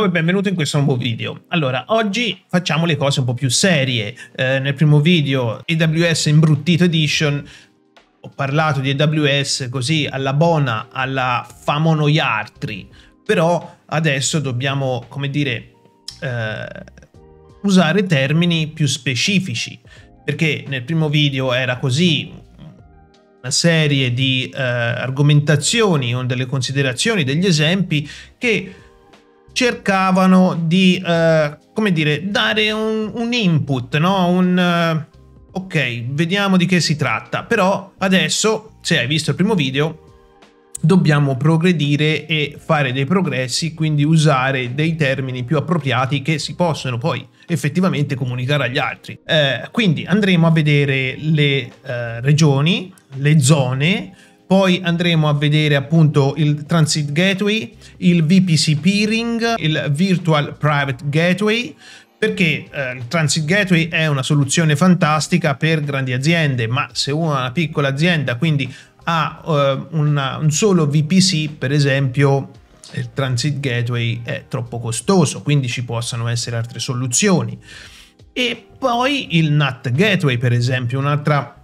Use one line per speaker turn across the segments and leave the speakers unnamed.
ciao e benvenuto in questo nuovo video. Allora, oggi facciamo le cose un po' più serie. Eh, nel primo video AWS Imbruttito Edition ho parlato di AWS così alla buona, alla famo noi altri, però adesso dobbiamo, come dire, eh, usare termini più specifici, perché nel primo video era così, una serie di eh, argomentazioni o delle considerazioni, degli esempi che cercavano di, eh, come dire, dare un, un input, no? Un... Uh, ok, vediamo di che si tratta. Però adesso, se hai visto il primo video, dobbiamo progredire e fare dei progressi, quindi usare dei termini più appropriati che si possono poi effettivamente comunicare agli altri. Eh, quindi andremo a vedere le eh, regioni, le zone, poi andremo a vedere appunto il Transit Gateway, il VPC Peering, il Virtual Private Gateway, perché eh, il Transit Gateway è una soluzione fantastica per grandi aziende, ma se uno ha una piccola azienda, quindi ha eh, una, un solo VPC, per esempio, il Transit Gateway è troppo costoso, quindi ci possono essere altre soluzioni. E poi il NAT Gateway, per esempio, un'altra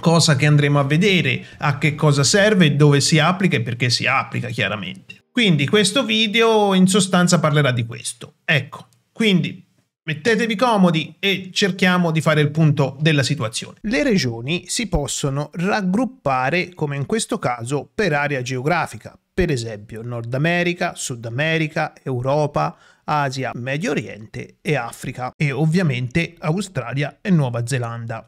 cosa che andremo a vedere, a che cosa serve, dove si applica e perché si applica chiaramente. Quindi questo video in sostanza parlerà di questo. Ecco, quindi Mettetevi comodi e cerchiamo di fare il punto della situazione. Le regioni si possono raggruppare, come in questo caso, per area geografica, per esempio Nord America, Sud America, Europa, Asia, Medio Oriente e Africa e ovviamente Australia e Nuova Zelanda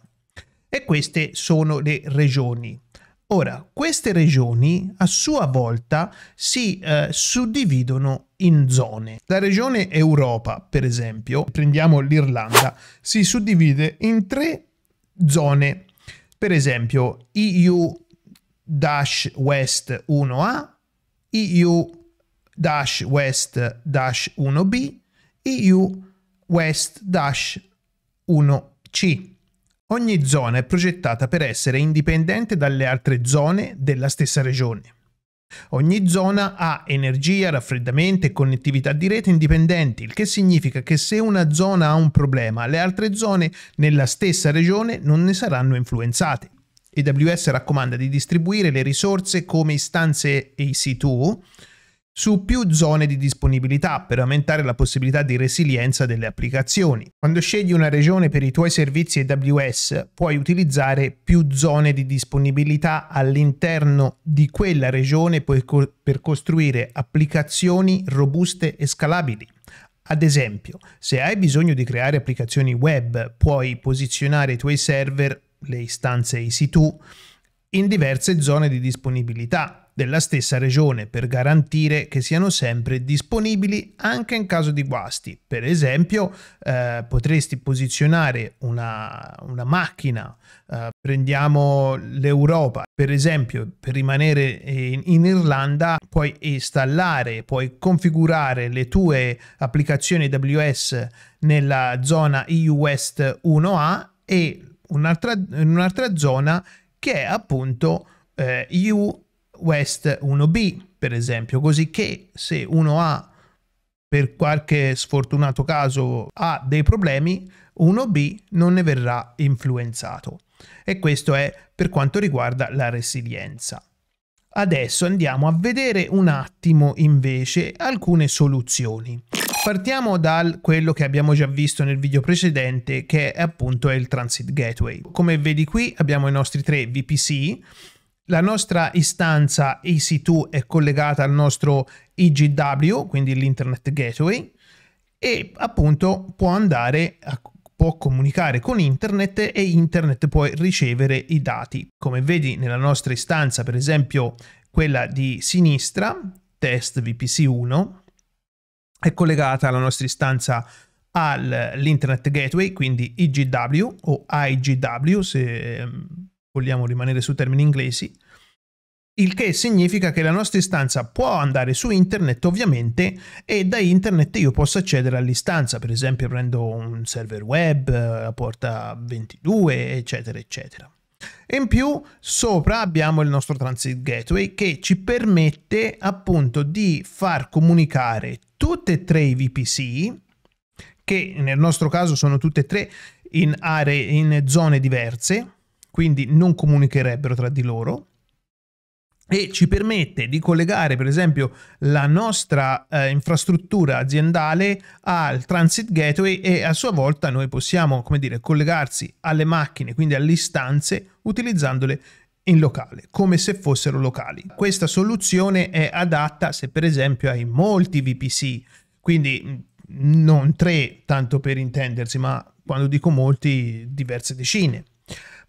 e queste sono le regioni. Ora, queste regioni a sua volta si eh, suddividono in zone. La regione Europa, per esempio, prendiamo l'Irlanda, si suddivide in tre zone. Per esempio, EU-West 1A, EU-West-1B, EU-West-1C. Ogni zona è progettata per essere indipendente dalle altre zone della stessa regione. Ogni zona ha energia, raffreddamento e connettività di rete indipendenti, il che significa che se una zona ha un problema, le altre zone nella stessa regione non ne saranno influenzate. AWS raccomanda di distribuire le risorse come istanze EC2 su più zone di disponibilità per aumentare la possibilità di resilienza delle applicazioni. Quando scegli una regione per i tuoi servizi AWS, puoi utilizzare più zone di disponibilità all'interno di quella regione per costruire applicazioni robuste e scalabili. Ad esempio, se hai bisogno di creare applicazioni web, puoi posizionare i tuoi server, le istanze EC2, in diverse zone di disponibilità della stessa regione per garantire che siano sempre disponibili anche in caso di guasti. Per esempio eh, potresti posizionare una, una macchina, eh, prendiamo l'Europa per esempio per rimanere in, in Irlanda puoi installare, puoi configurare le tue applicazioni AWS nella zona EU West 1A e un'altra, in un'altra zona che è appunto eh, EU West 1B, per esempio, così che se uno ha per qualche sfortunato caso ha dei problemi, 1B non ne verrà influenzato. E questo è per quanto riguarda la resilienza. Adesso andiamo a vedere un attimo invece alcune soluzioni. Partiamo da quello che abbiamo già visto nel video precedente che è appunto il Transit Gateway. Come vedi qui abbiamo i nostri tre VPC la nostra istanza EC2 è collegata al nostro IGW, quindi l'Internet Gateway, e appunto può andare a può comunicare con internet e internet può ricevere i dati. Come vedi nella nostra istanza, per esempio quella di sinistra, test VPC1, è collegata alla nostra istanza all'Internet Gateway, quindi IGW o IGW se ehm, vogliamo rimanere su termini inglesi, il che significa che la nostra istanza può andare su internet ovviamente e da internet io posso accedere all'istanza, per esempio prendo un server web, la eh, porta 22, eccetera, eccetera. in più sopra abbiamo il nostro Transit Gateway che ci permette appunto di far comunicare tutte e tre i VPC, che nel nostro caso sono tutte e tre in aree, in zone diverse, quindi non comunicherebbero tra di loro e ci permette di collegare per esempio la nostra eh, infrastruttura aziendale al transit gateway e a sua volta noi possiamo come dire collegarsi alle macchine quindi alle istanze utilizzandole in locale, come se fossero locali. Questa soluzione è adatta se per esempio hai molti VPC, quindi non tre tanto per intendersi, ma quando dico molti diverse decine.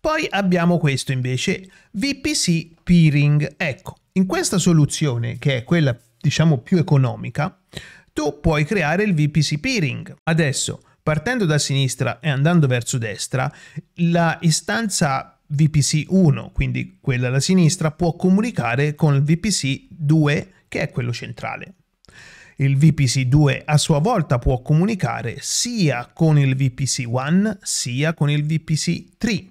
Poi abbiamo questo invece, VPC peering. Ecco, in questa soluzione, che è quella diciamo più economica, tu puoi creare il VPC peering. Adesso, partendo da sinistra e andando verso destra, la istanza VPC 1, quindi quella alla sinistra, può comunicare con il VPC 2, che è quello centrale. Il VPC 2 a sua volta può comunicare sia con il VPC 1 sia con il VPC 3.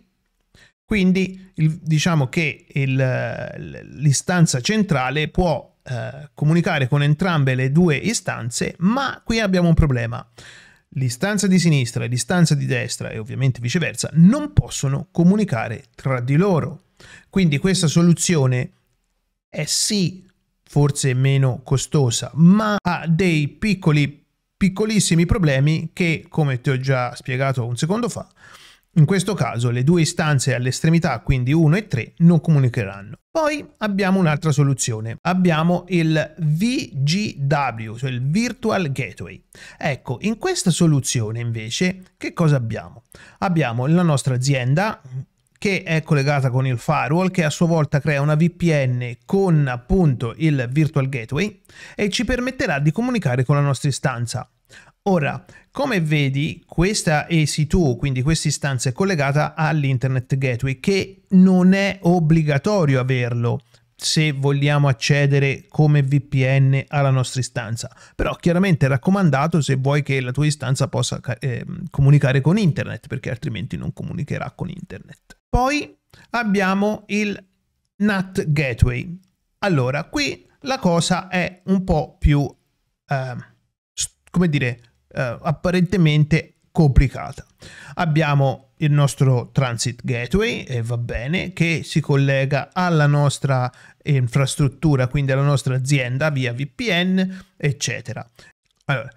Quindi il, diciamo che il, l'istanza centrale può eh, comunicare con entrambe le due istanze, ma qui abbiamo un problema. L'istanza di sinistra e l'istanza di destra e ovviamente viceversa non possono comunicare tra di loro. Quindi questa soluzione è sì forse meno costosa, ma ha dei piccoli, piccolissimi problemi che, come ti ho già spiegato un secondo fa, in questo caso le due istanze all'estremità, quindi 1 e 3, non comunicheranno. Poi abbiamo un'altra soluzione, abbiamo il VGW, cioè il Virtual Gateway. Ecco, in questa soluzione invece che cosa abbiamo? Abbiamo la nostra azienda che è collegata con il firewall che a sua volta crea una VPN con appunto il Virtual Gateway e ci permetterà di comunicare con la nostra istanza. Ora, come vedi, questa EC2, quindi questa istanza è collegata all'Internet Gateway, che non è obbligatorio averlo se vogliamo accedere come VPN alla nostra istanza, però chiaramente è raccomandato se vuoi che la tua istanza possa eh, comunicare con Internet, perché altrimenti non comunicherà con Internet. Poi abbiamo il NAT Gateway. Allora, qui la cosa è un po' più, eh, come dire, eh, apparentemente complicata. Abbiamo il nostro transit gateway e va bene che si collega alla nostra infrastruttura, quindi alla nostra azienda via VPN, eccetera. Allora,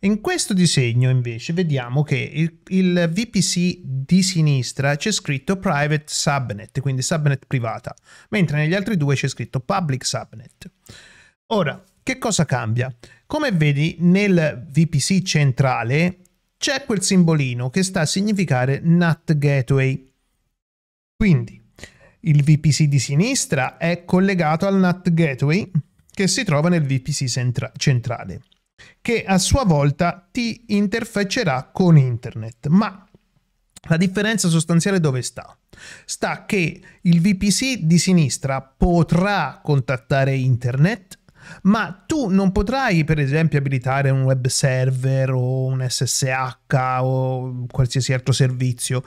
in questo disegno invece vediamo che il, il, VPC di sinistra c'è scritto private subnet, quindi subnet privata, mentre negli altri due c'è scritto public subnet. Ora, che cosa cambia? Come vedi nel VPC centrale c'è quel simbolino che sta a significare NAT Gateway. Quindi il VPC di sinistra è collegato al NAT Gateway che si trova nel VPC centra centrale, che a sua volta ti interfaccerà con Internet. Ma la differenza sostanziale dove sta? Sta che il VPC di sinistra potrà contattare Internet ma tu non potrai per esempio abilitare un web server o un SSH o qualsiasi altro servizio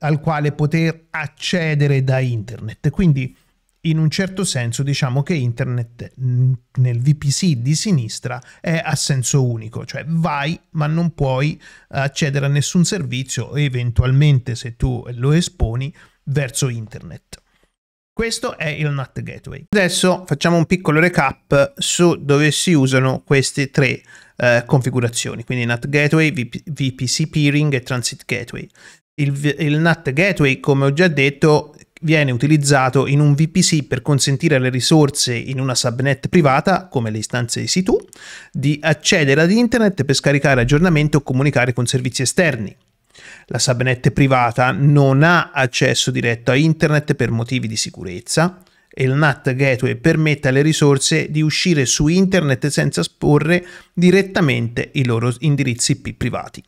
al quale poter accedere da internet. Quindi in un certo senso diciamo che internet nel VPC di sinistra è a senso unico, cioè vai ma non puoi accedere a nessun servizio eventualmente se tu lo esponi verso internet. Questo è il NAT Gateway. Adesso facciamo un piccolo recap su dove si usano queste tre eh, configurazioni, quindi NAT Gateway, VP, VPC Peering e Transit Gateway. Il, il NAT Gateway, come ho già detto, viene utilizzato in un VPC per consentire alle risorse in una subnet privata, come le istanze EC2, di accedere ad internet per scaricare aggiornamenti o comunicare con servizi esterni. La subnet privata non ha accesso diretto a internet per motivi di sicurezza e il NAT Gateway permette alle risorse di uscire su internet senza esporre direttamente i loro indirizzi IP privati.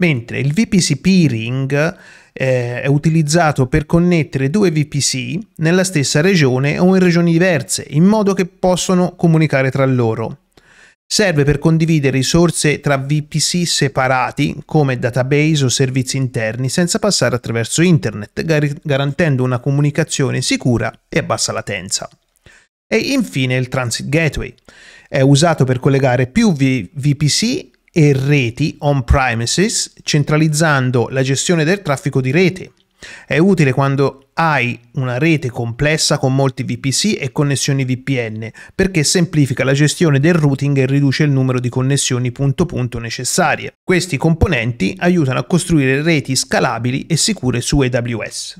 Mentre il VPC peering eh, è utilizzato per connettere due VPC nella stessa regione o in regioni diverse, in modo che possono comunicare tra loro. Serve per condividere risorse tra VPC separati come database o servizi interni senza passare attraverso internet, gar garantendo una comunicazione sicura e a bassa latenza. E infine il Transit Gateway. È usato per collegare più v VPC e reti on-premises, centralizzando la gestione del traffico di rete, è utile quando hai una rete complessa con molti VPC e connessioni VPN perché semplifica la gestione del routing e riduce il numero di connessioni punto punto necessarie. Questi componenti aiutano a costruire reti scalabili e sicure su AWS.